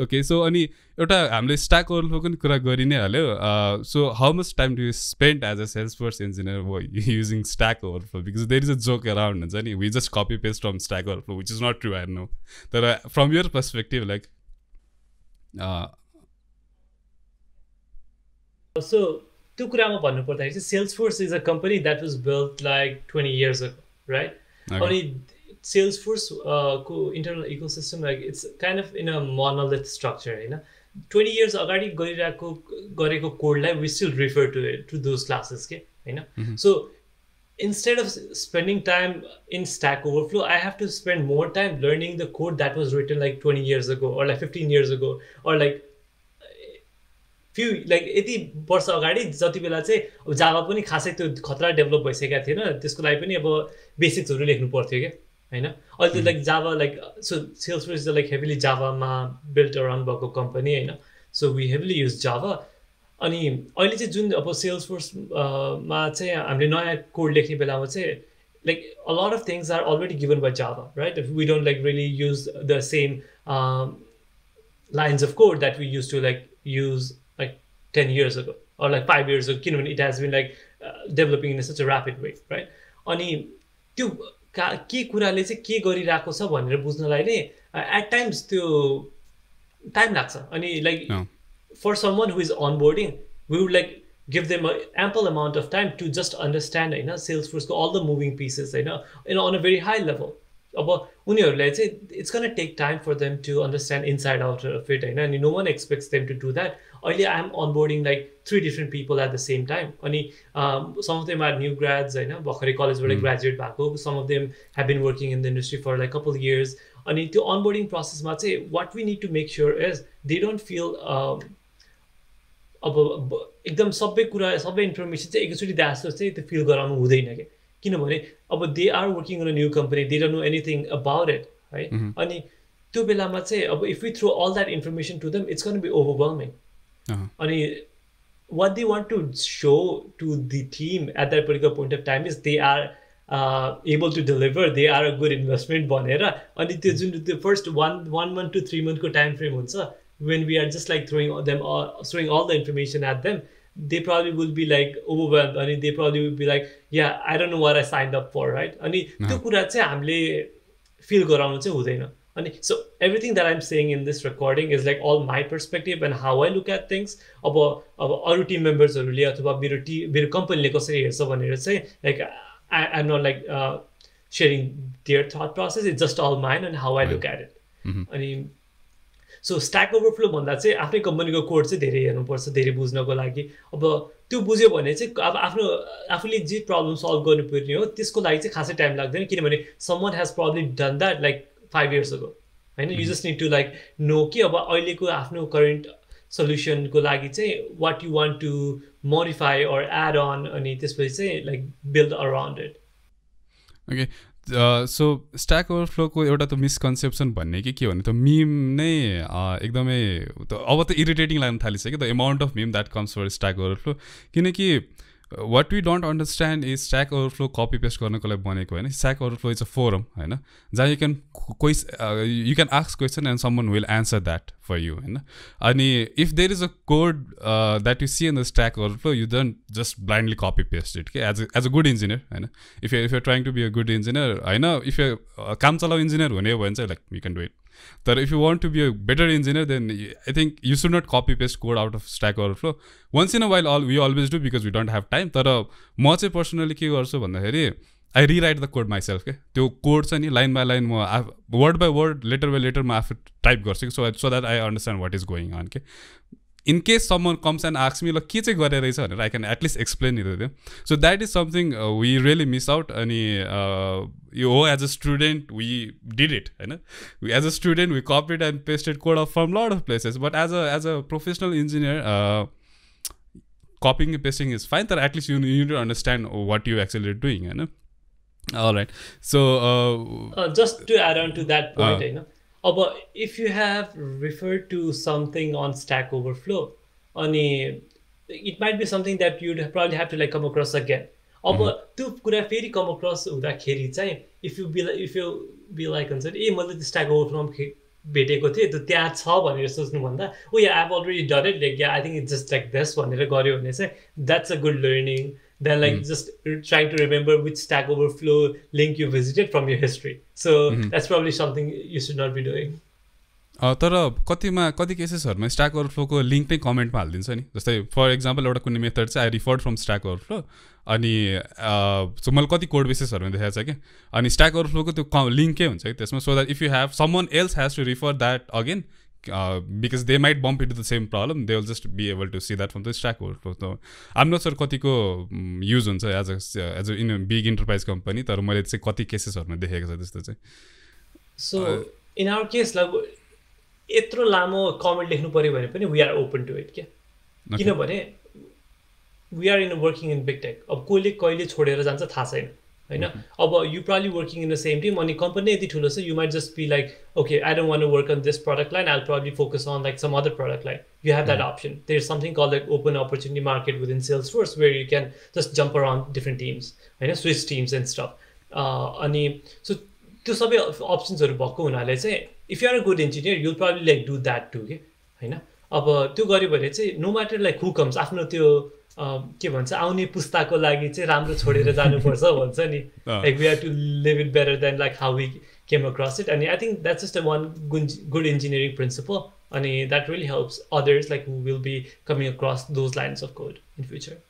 Okay so अनि एउटा हामीले स्ट्याक ओभरफ्लो पनि कुरा गरि नै हाल्यो so how much time do you spend as a Salesforce engineer using Stack Overflow because there is a joke around हुन्छ नि we just copy paste from stack Overflow which is not true I know तर from your perspective like so त्यो कुरामा भन्नुपर्दाखेरि चाहिँ Salesforce is a company that was build like twenty years right अनि sales को internal ecosystem like it's kind of in a monolith structure होइन twenty years अगाडि गरिरहेको गरेको कोडलाई we still refer to to those classes के होइन so instead of spending time in Stack Overflow I have to spend more time learning the code that was written like twenty years ago or like fifteen years ago or like few like यति वर्ष अगाडि जति बेला चाहिँ अब Java पनि खासै त्यो खतरा डेभलप भइसकेको थिएन त्यसको लागि पनि अब बेसिक्सहरू लेख्नु पर्थ्यो क्या होइन अहिले like Java like so sales is the like heavily जाभामा बिल्ट अराउन्ड भएको कम्पनी होइन so we heavily use Java अनि अहिले चाहिँ जुन अब सेल्स फोर्समा चाहिँ हामीले नयाँ कोड लेख्ने बेलामा चाहिँ like a lot of things are already given by Java right we don't like really use the same lines of code that we use to like use like ten years ago or like five years ago किनभने it has been like developing in such a rapid way right अनि त्यो का के कुराले चाहिँ के गरिरहेको छ भनेर बुझ्नलाई नै एट टाइम्स त्यो टाइम लाग्छ अनि like for someone who is onboarding we would like give them ample amount of time to just understand होइन सेल्स फोर्सको अल द मुभिङ पिसेस होइन in on a very high level अब उनीहरूलाई चाहिँ it's gonna take time for them to understand inside out of it होइन अनि no one expects them to do that अहिले I'm onboarding like three different people at the same time अनि some of them are new grads होइन भर्खरै कलेजबाट graduate भएको some of them have been working in the industry for like couple years अनि त्यो onboarding प्रोसेसमा चाहिँ what we need to make sure is they don't feel अब एकदम सबै कुरा सबै इन्फर्मेसन चाहिँ एकचोटि दाजस्तो चाहिँ त्यो फिल गराउनु हुँदैन क्या किनभने अब they are working on new company they don't know anything about it है अनि त्यो बेलामा चाहिँ अब if you throw all that information to them it's gonna be overwhelming अनि what they want to show to the team at the political point of time is they are able to deliver they are a good investment भनेर अनि त्यो जुन त्यो first one one month to three मन्थको time frame हुन्छ when we are just like throwing them throwing all the information at them the problem will be like over अनि the problem will be like yeah I don't know where I sign up for right अनि त्यो कुरा चाहिँ हामीले feel गराउनु चाहिँ हुँदैन अनि so everything that I'm saying in this recording is like all my perspective and how I look at things अब अब अरू टिम मेम्बर्सहरूले अथवा मेरो टि मेरो कम्पनीले कसरी हेर्छ भनेर चाहिँ like I am not like sharing their thought process is just all mine and how I look at it अनि सो स्ट्याक ओभरफ्लो भन्दा चाहिँ आफ्नै कम्पनीको कोड चाहिँ धेरै हेर्नुपर्छ धेरै बुझ्नको लागि अब त्यो बुझ्यो भने चाहिँ अब आफ्नो आफूले जे प्रब्लम सल्भ गर्नुपर्ने हो त्यसको लागि चाहिँ खासै टाइम लाग्दैन किनभने someone has problem done that like five years अब होइन you just need to like know कि अब अहिलेको आफ्नो करेन्ट सल्युसनको लागि चाहिँ what you want to modify or add on अनि त्यसपछि चाहिँ like build around it okay so stack ओभरफ्लोको एउटा त मिसकन्सेप्सन भन्ने कि के भने त मिम नै uh, एकदमै अब त इरिटेटिङ लाग्न थालिसक्यो the amount of meme that comes for stack overflow किनकि what we don't understand is stack overflow copy paste गर्नको लागि बनेको होइन stack overflow is a forum होइन जहाँ यु क्यान कोइस you can ask question and someone will answer that for you होइन अनि if there is a code that you see in the stack overflow you don't just blindly copy paste it कि as as a good engineer होइन if you if you trying to be a good engineer होइन if you काम चलाउ engineer हुने हो भने चाहिँ like you can do it तर if you want to be a better engineer then I think you should not copy paste code out of stack overflow once in a while all we always do because we don't have time तर म चाहिँ personally के गर्छु भन्दाखेरि I rewrite the code myself के त्यो code चाहिँ नि लाइन बाई लाइन म आफ word by word letter by letter म आफू टाइप गर्छु कि so so that I understand what is going on के in case someone comes and asks me like kiche gare raicha bhanera i can at least explain it to so that is something uh, we really miss out ani uh, you oh, as a student we did it haina we as a student we copied and pasted code from a lot of places but as a as a professional engineer uh, copying and pasting is fine but at least you, need to understand what you actually are doing haina all right so just to add on to that point you know अब if you have refer to something on stack overflow अनि it might be something that you'd problem have to like come across again अब mhm. त्यो कुरा फेरि come across हुँदाखेरि चाहिँ if you be if you be like हुन्छ ए मैले त्यो स्ट्याक ओभरफ्लोमा भेटेको थिएँ त्यो त्यहाँ छ भनेर सोच्नुभन्दा oh yeah I have already dared like I think it's just like this भनेर गऱ्यो भने चाहिँ that's a good learning than like mm -hmm. just uh, trying to remember which Stack Overflow link you visited from your history. So mm -hmm. that's probably something you should not be doing. तर कतिमा कति केसेसहरूमा stack ओभरफ्लोको link नै कमेन्टमा हालिदिन्छ नि जस्तै for example एउटा कुनै method चाहिँ I referred from stack overflow अनि सो मैले कति कोड बेसेसहरूमा देखाएको छ क्या अनि स्ट्याक ओभरफ्लोको त्यो लिङ्कै हुन्छ कि त्यसमा so that if you have someone else has to refer that again because they might bump into the same problem they they just be able to see that from the stack hold overflow so i'm not कतिको use mm, हुन्छ as a as a in big enterprise company तर मैले चाहिँ कति केसेसहरूमा देखेको छ त्यस्तो चाहिँ सो इन आवर केस लगभग यत्रो लामो कमेन्ट लेख्नु पऱ्यो भने पनि we are open to it क्या किनभने we are in working in big tech अब कसले कहिले छोडेर जान्छ थाहा छैन होइन अब you probably working in the same team अनि कम्पनी यति ठुलो छ you might just be like okay I don't want work on this product line I probably focus on like some other product line you have that option there is something call like open opportunity market with in Salesforce where you can just jump around different teams होइन switch teams and stuff अनि so त्यो सबै अप्सन्सहरू भएको हुनाले चाहिँ if you're a good engineer you probably like do that to के होइन अब त्यो गऱ्यो भने चाहिँ no matter like who comes आफ्नो त्यो के भन्छ आउने पुस्ताको लागि चाहिँ राम्रो छोडेर जानुपर्छ भन्छ नि like we have to leave it better than like how we came across it अनि I think that's just a one good good engineering principle अनि that really helps others like who will be coming across those lines of code in future